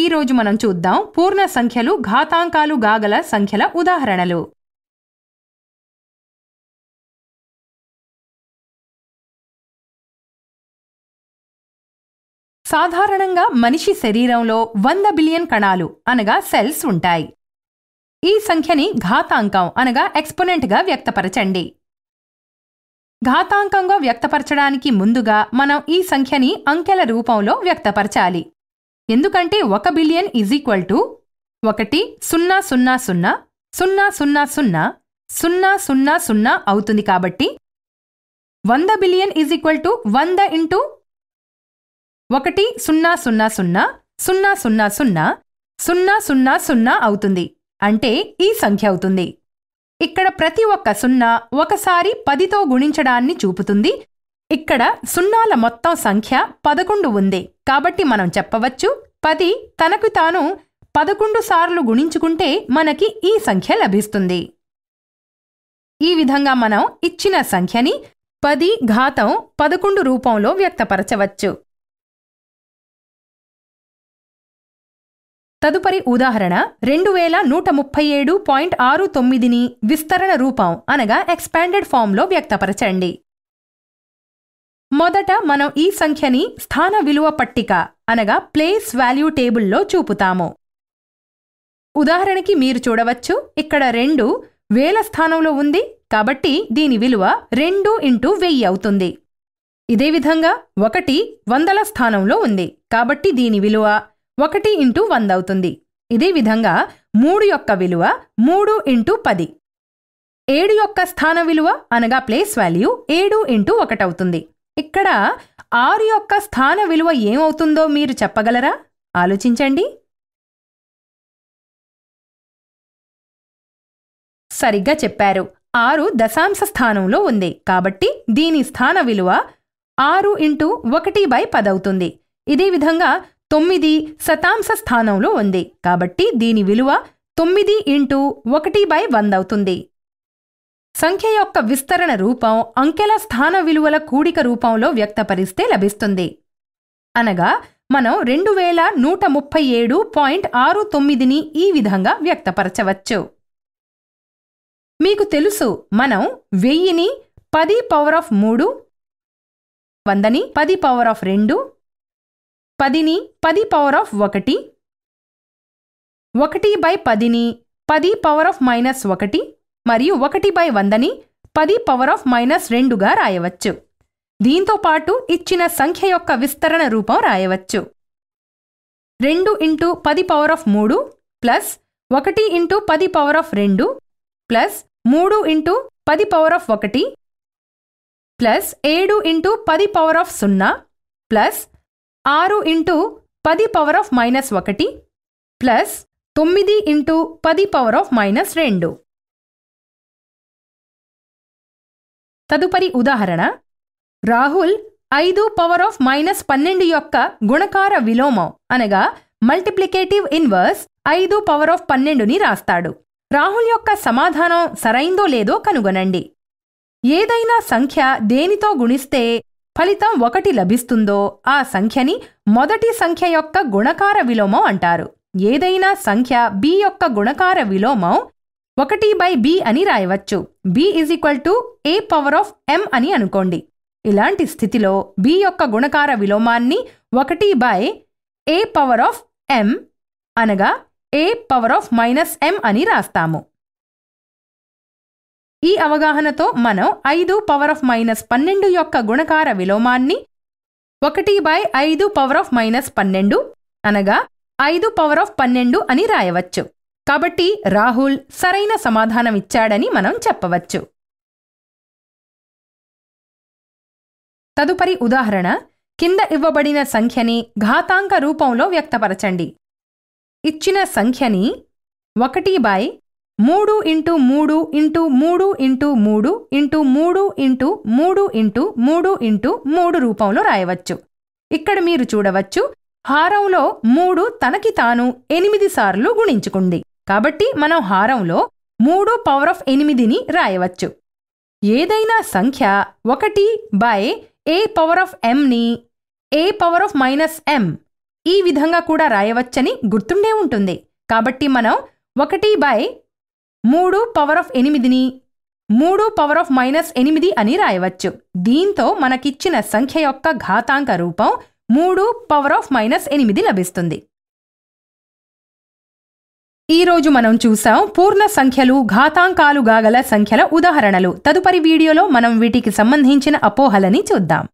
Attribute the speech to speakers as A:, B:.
A: ఈ రోజు మనం చూద్దాం పూర్ణ సంఖ్యలు ఘాతాంకాలు గాగల సంఖ్యల ఉదాహరణలు సాధారణంగా మనిషి శరీరంలో వంద బిలియన్ కణాలు అనగా సెల్స్ ఉంటాయి ఈ సంఖ్యని ఘాతాంకం అనగా గా వ్యక్తపరచండి ఘాతాంకంగా వ్యక్తపరచడానికి ముందుగా మనం ఈ సంఖ్యని అంకెల రూపంలో వ్యక్తపరచాలి ఎందుకంటే ఒక బిలియన్ ఈజ్ ఈక్వల్ టు ఒకటి సున్నా సున్నా సున్నా సున్నా సున్నా సున్నా సున్నా సున్నా సున్నా అవుతుంది కాబట్టి వంద బిలియన్ ఈజ్ ఈక్వల్ టు వంద ఇంటూ ఒకటి సున్నా సున్నా సున్నా సున్నా సున్నా సున్నా సున్నా సున్నా సున్నా అవుతుంది అంటే ఈ సంఖ్య అవుతుంది ఇక్కడ ప్రతి ఒక్క సున్నా ఒకసారి పదితో గుణించడాన్ని చూపుతుంది ఇక్కడ సున్నాల మొత్తం సంఖ్య పదకొండు ఉంది కాబట్టి మనం చెప్పవచ్చు పది తనకు తాను పదకొండు సార్లు గుణించుకుంటే మనకి ఈ సంఖ్య లభిస్తుంది ఈ విధంగా మనం ఇచ్చిన సంఖ్యని పది ఘాతం పదకొండు రూపంలో వ్యక్తపరచవచ్చు తదుపరి ఉదాహరణ రెండు వేల నూట ముప్పై ఏడు పాయింట్ ఆరు తొమ్మిదిని విస్తరణ రూపం అనగా ఎక్స్పాండెడ్ ఫామ్లో వ్యక్తపరచండి మొదట మనం ఈ సంఖ్యని స్థాన విలువ పట్టిక అనగా ప్లేస్ వాల్యూ టేబుల్లో చూపుతాము ఉదాహరణకి మీరు చూడవచ్చు ఇక్కడ రెండు వేల స్థానంలో ఉంది కాబట్టి దీని విలువ రెండు ఇంటూ వెయ్యి అవుతుంది ఇదేవిధంగా ఒకటి వందల స్థానంలో ఉంది కాబట్టి దీని విలువ ఒకటి ఇంటూ వంద అవుతుంది ఇదే విధంగా మూడు యొక్క విలువ మూడు ఇంటూ పది ఏడు యొక్క స్థాన విలువ అనగా ప్లేస్ వాల్యూ ఏడు ఇంటూ ఒకటవుతుంది ఇక్కడ ఆరు యొక్క స్థాన విలువ ఏమవుతుందో మీరు చెప్పగలరా ఆలోచించండి సరిగ్గా చెప్పారు ఆరు దశాంశ స్థానంలో ఉంది కాబట్టి దీని స్థాన విలువ ఆరు ఇంటూ ఒకటి బై పదవుతుంది ఇదే విధంగా తొమ్మిది శతాంశ స్థానంలో ఉంది కాబట్టి దీని విలువ తొమ్మిది ఇంటూ ఒకటి బై వంద అవుతుంది సంఖ్య యొక్క విస్తరణ రూపం అంకెల స్థాన విలువల కూడిక రూపంలో వ్యక్తపరిస్తే లభిస్తుంది అనగా మనం రెండు వేల నూట ముప్పై ఏడు పాయింట్ ఆరు తొమ్మిదిని ఈ విధంగా వ్యక్తపరచవచ్చు మీకు తెలుసు మనం వెయ్యిని పది పవర్ ఆఫ్ మూడు వందని పది పవర్ ఆఫ్ రెండు పదిని పది పవర్ ఆఫ్ ఒకటి ఒకటి బై పదిని పది పవర్ ఆఫ్ మైనస్ ఒకటి మరియు ఒకటి బై వందని పది పవర్ ఆఫ్ మైనస్ రెండుగా రాయవచ్చు దీంతో పాటు ఇచ్చిన సంఖ్య యొక్క విస్తరణ రూపం రాయవచ్చు రెండు ఇంటూ పది పవర్ ఆఫ్ మూడు ప్లస్ ఒకటి ఇంటూ పది పవర్ ఆఫ్ రెండు ప్లస్ మూడు ఇంటూ పది పవర్ ఆఫ్ ఒకటి ప్లస్ ఏడు ఇంటూ పది పవర్ ఆఫ్ సున్నా ప్లస్ ఆరు ఇంటూ పది పవర్ ఆఫ్ మైనస్ ఒకటి ప్లస్ తొమ్మిది ఇంటూ పది పవర్ ఆఫ్ మైనస్ రెండు తదుపరి ఉదాహరణ రాహుల్ ఐదు పవర్ ఆఫ్ మైనస్ పన్నెండు యొక్క గుణకార విలోమం అనగా మల్టిప్లికేటివ్ ఇన్వర్స్ ఐదు పవర్ ఆఫ్ పన్నెండుని రాస్తాడు రాహుల్ యొక్క సమాధానం సరైందో లేదో కనుగొనండి ఏదైనా సంఖ్య దేనితో గుణిస్తే ఫలితం ఒకటి లభిస్తుందో ఆ సంఖ్యని మొదటి సంఖ్య యొక్క గుణకార విలోమం అంటారు ఏదైనా సంఖ్య బి యొక్క గుణకార విలోమం ఒకటి బై బి అని రాయవచ్చు B is equal to A power of M అని అనుకోండి ఇలాంటి స్థితిలో బి యొక్క గుణకార విలోమాన్ని ఒకటి by A power of M అనగా A power of minus M అని రాస్తాము ఈ అవగాహనతో మనం ఐదు పవర్ ఆఫ్ మైనస్ పన్నెండు యొక్క గుణకార విలోమాన్ని ఒకటి బై ఐదు పవర్ ఆఫ్ మైనస్ పన్నెండు అనగా ఐదు పవర్ ఆఫ్ పన్నెండు అని రాయవచ్చు కాబట్టి రాహుల్ సరైన సమాధానమిచ్చాడని మనం చెప్పవచ్చు తదుపరి ఉదాహరణ కింద ఇవ్వబడిన సంఖ్యని ఘాతాంక రూపంలో వ్యక్తపరచండి ఇచ్చిన సంఖ్యని ఒకటి బై మూడు ఇంటూ మూడు ఇంటూ మూడు ఇంటూ మూడు ఇంటూ మూడు ఇంటూ మూడు ఇంటూ మూడు ఇంటూ మూడు రూపంలో రాయవచ్చు ఇక్కడ మీరు చూడవచ్చు హారంలో మూడు తనకి తాను ఎనిమిది సార్లు గుణించుకుంది కాబట్టి మనం హారంలో మూడు పవర్ ఆఫ్ ఎనిమిదిని రాయవచ్చు ఏదైనా సంఖ్య ఒకటి బై ఏ పవర్ ఆఫ్ ఎంని A power of minus M ఈ విధంగా కూడా రాయవచ్చని గుర్తుండే ఉంటుంది కాబట్టి మనం ఒకటి బై మూడు పవర్ ఆఫ్ ఎనిమిదిని మూడు పవర్ ఆఫ్ మైనస్ ఎనిమిది అని రాయవచ్చు దీంతో మనకిచ్చిన సంఖ్య యొక్క ఘాతాంక రూపం మూడు పవర్ ఆఫ్ మైనస్ ఎనిమిది లభిస్తుంది ఈ రోజు మనం చూసాం పూర్ణ సంఖ్యలు ఘాతాంకాలుగా గల సంఖ్యల ఉదాహరణలు తదుపరి వీడియోలో మనం వీటికి సంబంధించిన అపోహలని చూద్దాం